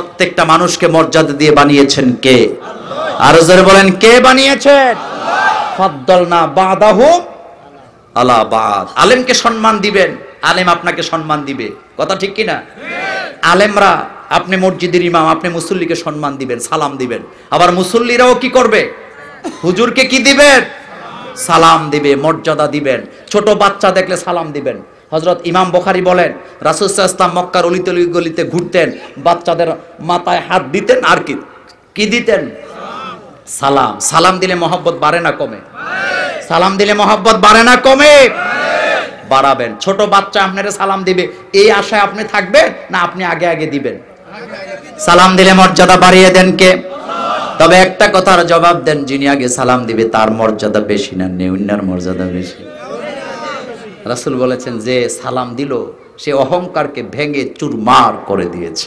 প্রত্যেকটা মানুষকে মর্যাদা দিয়ে বানিয়েছেন কে আরো জোরে বলেন কে বানিয়েছেন আলাবাদ আলেমকে সম্মান দিবেন আলেম আপনাকে সম্মান দিবে কথা ঠিক কিনা আলেমরা আপনি মসজিদের ইমাম আপনি মুসল্লিকে সম্মান দিবেন সালাম দিবেন আবার মুসল্লিরাও কি করবে হুজুরকে কি দিবেন সালাম দিবে মর্যাদা দিবেন ছোট বাচ্চা দেখলে সালাম দিবেন হজরত ইমাম বখারি বলেন রাসুসা ইসলাম মক্কার অলিতলি গলিতে ঘুরতেন বাচ্চাদের মাথায় হাত দিতেন আর কি কি দিতেন সালাম সালাম দিলে মহব্বত বাড়ে না কমে সালাম দিলে মহব্বত বাড়ে না কমে বাড়াবেন ছোট বাচ্চা আপনারা সালাম দিবে এই আশায় আপনি থাকবেন না আপনি আগে আগে দিবেন সালাম দিলে মর্যাদা বাড়িয়ে দেন কে তবে একটা কথার জবাব দেন যিনি আগে সালাম দিবে তার মর্যাদা বেশি না নেউন্নার মর্যাদা বেশি রাসুল বলেছেন যে সালাম দিল সে অহংকারকে ভেঙে চুরমার করে দিয়েছে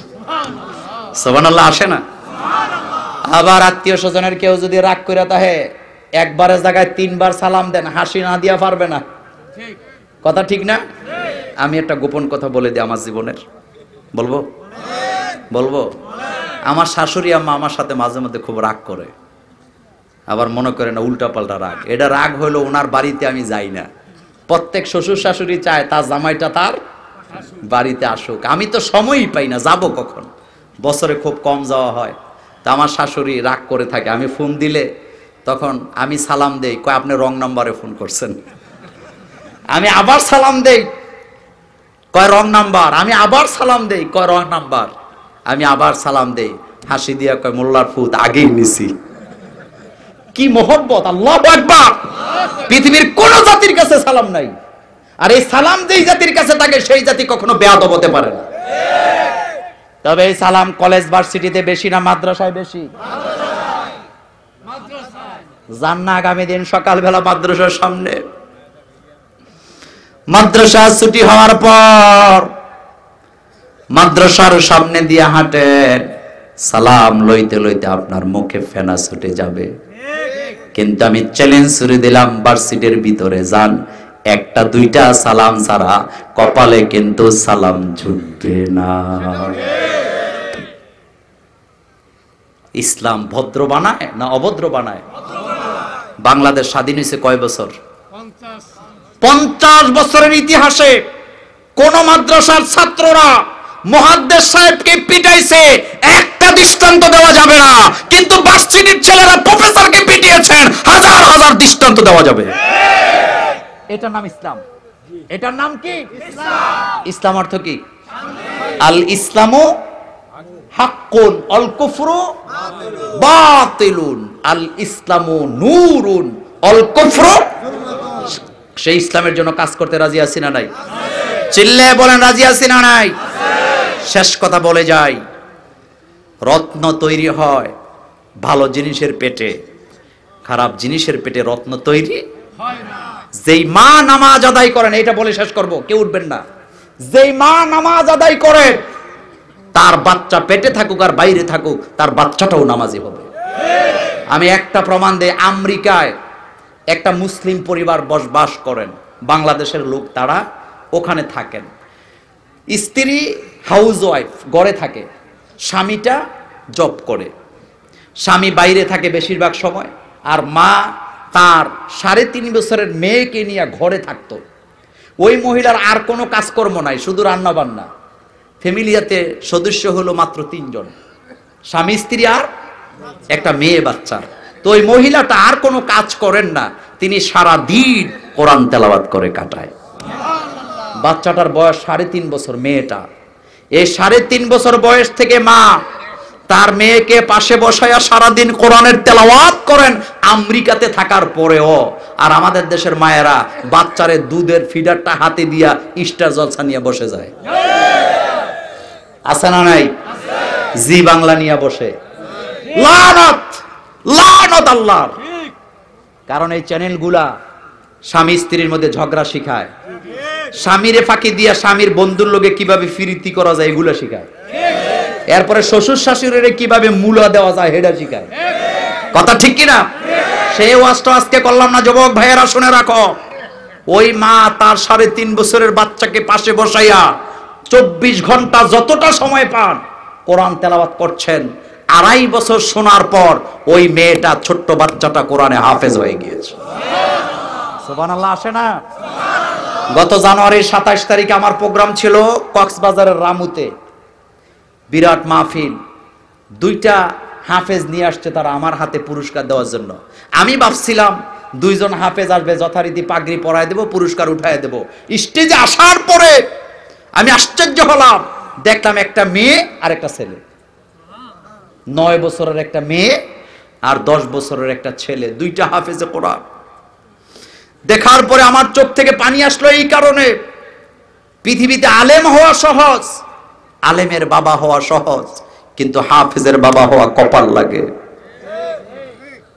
সোবান আসে না আবার আত্মীয় স্বজনের কেউ যদি রাগ করে তাহে একবারের জায়গায় তিনবার সালাম দেন হাসি না দিয়া পারবে না কথা ঠিক না আমি একটা গোপন কথা বলে দিই আমার জীবনের বলবো বলবো আমার শাশুড়ি আম্মা আমার সাথে মাঝে মধ্যে খুব রাগ করে আবার মনে করে না উল্টা পাল্টা রাগ এটা রাগ হইলো ওনার বাড়িতে আমি যাই না প্রত্যেক শ্বশুর শাশুড়ি চায় তার জামাইটা তার বাড়িতে আসুক আমি তো সময়ই পাই না যাব কখন বছরে খুব কম যাওয়া হয় তো আমার শাশুড়ি রাগ করে থাকে আমি ফোন দিলে তখন আমি সালাম দেই কয় আপনি রং নাম্বারে ফোন করছেন আমি আবার সালাম দেই কয় রং নাম্বার আমি আবার সালাম দেই কয় রং নাম্বার আমি আবার সালাম দেই হাসি দিয়া কয় মোল্লার ফুত আগেই নিছি কি মোহব্বত আল্লাহ একবার পৃথিবীর কোন জাতির কাছে সালাম নাই আর এই সালাম যেই জাতির কাছে থাকে সেই জাতি কখনো বেয়াদব হতে পারে না তবে এই সালাম কলেজ ভার্সিটিতে বেশি না মাদ্রাসায় বেশি না আগামী দিন সকালবেলা মাদ্রাসার সামনে মাদ্রাসা ছুটি হওয়ার পর মাদ্রাসার সামনে দিয়ে হাঁটেন সালাম লইতে লইতে আপনার মুখে ফেনা ছুটে যাবে কিন্তু আমি চ্যালেঞ্জ ছুড়ে দিলাম বার্সিটের ভিতরে যান একটা দুইটা সালাম ছাড়া কপালে কিন্তু সালাম ঝুঁকবে না ইসলাম ভদ্র বানায় না অভদ্র বানায় বাংলাদেশ স্বাধীন হয়েছে কয় বছর পঞ্চাশ বছরের ইতিহাসে কোন মাদ্রাসার ছাত্ররা মহাদ্দেশ সাহেবকে পিটাইছে এক দৃষ্টান্ত দেওয়া যাবে না কিন্তু বাসশ্রেণীর ছেলেরা প্রফেসরকে পিটিয়েছেন হাজার হাজার দৃষ্টান্ত দেওয়া যাবে এটার নাম ইসলাম এটার নাম কি ইসলাম অর্থ কি আল ইসলামও হাক্কুন অল কুফরু বাতিলুন আল ইসলামু নূরুন অল কুফরু সেই ইসলামের জন্য কাজ করতে রাজি আছি না নাই চিল্লে বলেন রাজি আছি না নাই শেষ কথা বলে যায় রত্ন তৈরি হয় ভালো জিনিসের পেটে খারাপ জিনিসের পেটে রত্ন তৈরি যেই মা নামাজ আদায় করেন এটা বলে শেষ করব কেউ উঠবেন না যেই মা নামাজ আদায় করে তার বাচ্চা পেটে থাকুক আর বাইরে থাকুক তার বাচ্চাটাও নামাজি হবে আমি একটা প্রমাণ দেই আমেরিকায় একটা মুসলিম পরিবার বসবাস করেন বাংলাদেশের লোক তারা ওখানে থাকেন স্ত্রী হাউস ওয়াইফ গড়ে থাকে স্বামীটা জব করে স্বামী বাইরে থাকে বেশিরভাগ সময় আর মা তার সাড়ে তিন বছরের মেয়েকে নিয়ে ঘরে থাকতো ওই মহিলার আর কোনো কাজকর্ম নাই শুধু রান্নাবান্না ফ্যামিলিয়াতে সদস্য হলো মাত্র তিনজন স্বামী স্ত্রী আর একটা মেয়ে বাচ্চা তো ওই মহিলাটা আর কোনো কাজ করেন না তিনি সারা দিন কোরআন তেলাবাদ করে কাটায় বাচ্চাটার বয়স সাড়ে তিন বছর মেয়েটা এই সাড়ে তিন বছর বয়স থেকে মা তার মেয়েকে পাশে বসাইয়া সারাদিন কোরআনের তেলাওয়াত করেন আমেরিকাতে থাকার পরেও আর আমাদের দেশের মায়েরা বাচ্চারে দুধের ফিডারটা হাতে দিয়া ইস্টার জলসা নিয়ে বসে যায় আছে না নাই জি বাংলা নিয়ে বসে লানত লানত আল্লাহর কারণ এই চ্যানেলগুলা স্বামী স্ত্রীর মধ্যে ঝগড়া শিখায় স্বামীরে ফাঁকি দিয়া স্বামীর বন্ধুর লোকে কিভাবে ফিরিতি করা যায় এগুলো শিখায় এরপরে শ্বশুর শাশুড়িরে কিভাবে মূলা দেওয়া যায় হেডা শিখায় কথা ঠিক কিনা সেই ওয়াজটা আজকে করলাম না যুবক ভাইয়েরা শুনে রাখো ওই মা তার সাড়ে তিন বছরের বাচ্চাকে পাশে বসাইয়া চব্বিশ ঘন্টা যতটা সময় পান কোরআন তেলাওয়াত করছেন আড়াই বছর শোনার পর ওই মেয়েটা ছোট্ট বাচ্চাটা কোরআনে হাফেজ হয়ে গিয়েছে আসে না গত জানুয়ারি সাতাশ তারিখে আমার প্রোগ্রাম ছিল কক্সবাজারের রামুতে বিরাট মাহফিল দুইটা হাফেজ নিয়ে আসছে তারা আমার হাতে পুরস্কার দেওয়ার জন্য আমি ভাবছিলাম দুইজন হাফেজ আসবে যথারীতি পাগড়ি পরায় দেব পুরস্কার উঠায় দেব স্টেজে আসার পরে আমি আশ্চর্য হলাম দেখলাম একটা মেয়ে আর একটা ছেলে নয় বছরের একটা মেয়ে আর দশ বছরের একটা ছেলে দুইটা হাফেজে পড়া দেখার পরে আমার চোখ থেকে পানি আসলো এই কারণে পৃথিবীতে আলেম হওয়া সহজ আলেমের বাবা হওয়া সহজ কিন্তু হাফিজের বাবা হওয়া কপাল লাগে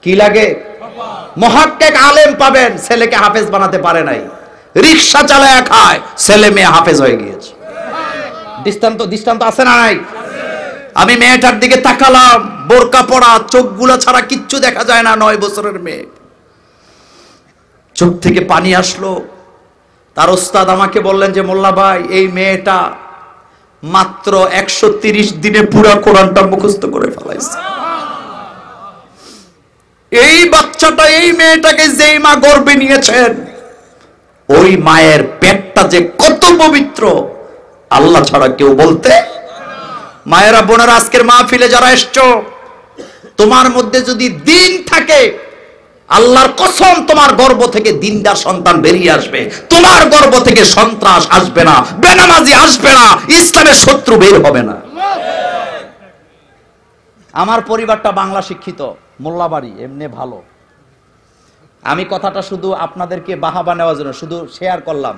কি লাগে মহাক্কেক আলেম পাবেন ছেলেকে হাফেজ বানাতে পারে নাই রিক্সা চালায় খায় ছেলে মেয়ে হাফেজ হয়ে গিয়েছে দৃষ্টান্ত দৃষ্টান্ত আছে না নাই আমি মেয়েটার দিকে তাকালাম বোরকা পড়া চোখগুলো ছাড়া কিচ্ছু দেখা যায় না নয় বছরের মেয়ে চোখ থেকে পানি আসলো তার ওস্তাদ আমাকে বললেন যে মোল্লা ভাই এই মেয়েটা মাত্র একশো দিনে পুরা কোরআনটা মুখস্থ করে ফেলাইছে এই বাচ্চাটা এই মেয়েটাকে যেই মা গর্বে নিয়েছেন ওই মায়ের পেটটা যে কত পবিত্র আল্লাহ ছাড়া কেউ বলতে মায়েরা বোনেরা আজকের মাহফিলে যারা এসছো তোমার মধ্যে যদি দিন থাকে আল্লাহর কসম তোমার গর্ব থেকে দিনদার সন্তান বেরিয়ে আসবে তোমার গর্ব থেকে সন্ত্রাস আসবে না বেনামাজি আসবে না ইসলামের শত্রু বের হবে না আমার পরিবারটা বাংলা শিক্ষিত মোল্লাবাড়ি এমনি ভালো আমি কথাটা শুধু আপনাদেরকে বাহাবা নেওয়ার জন্য শুধু শেয়ার করলাম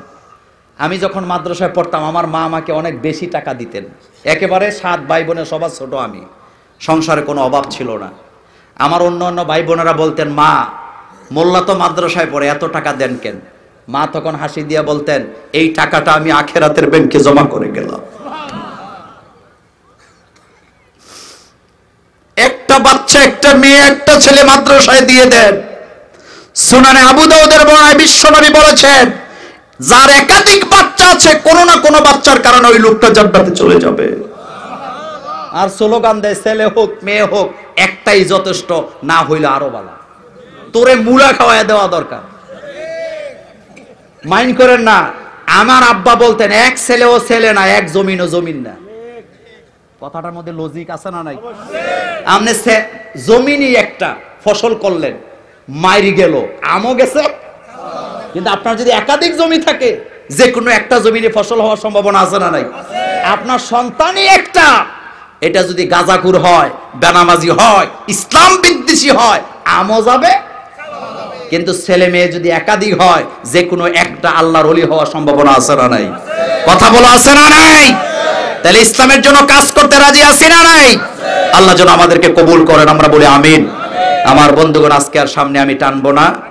আমি যখন মাদ্রাসায় পড়তাম আমার মা আমাকে অনেক বেশি টাকা দিতেন একেবারে সাত ভাই বোনের সবার ছোট আমি সংসারে কোনো অভাব ছিল না আমার অন্য অন্য ভাই বোনেরা বলতেন মা মোল্লা তো মাদ্রাসায় পড়ে এত টাকা দেন কেন মা তখন হাসি দিয়ে বলতেন এই টাকাটা আমি আখেরাতের ব্যাংকে জমা করে গেলাম একটা বাচ্চা একটা মেয়ে একটা ছেলে মাদ্রাসায় দিয়ে দেন সুনানে আবু দাউদের বর্ণায় বিশ্বনবী বলেছেন যার একাধিক বাচ্চা আছে কোনো না কোনো বাচ্চার কারণে ওই লোকটা জাড্ডাতে চলে যাবে আর স্লোগান দেয় ছেলে হোক মেয়ে হোক একটাই যথেষ্ট না হইলে আরো বালা তোরে মুড়া খাওয়ায় দেওয়া দরকার মাইন্ড করেন না আমার আব্বা বলতেন এক ছেলে ও ছেলে না এক জমিন ও জমিন না কথাটার মধ্যে লজিক আছে না নাই আপনি জমিনই একটা ফসল করলেন মাইরি গেল আমও গেছে কিন্তু আপনার যদি একাধিক জমি থাকে যে কোনো একটা জমিনে ফসল হওয়ার সম্ভাবনা আছে না নাই আপনার সন্তানই একটা এটা যদি গাজাকুর হয় বেনামাজি হয় ইসলাম বিদ্বেষী হয় আমও যাবে কিন্তু ছেলে মেয়ে যদি একাধিক হয় যে কোনো একটা আল্লাহর অলি হওয়ার সম্ভাবনা আছে না নাই কথা বলা আছে না নাই তাহলে ইসলামের জন্য কাজ করতে রাজি আছি না নাই আল্লাহ যেন আমাদেরকে কবুল করেন আমরা বলি আমিন আমার বন্ধুগণ আজকে আর সামনে আমি টানবো না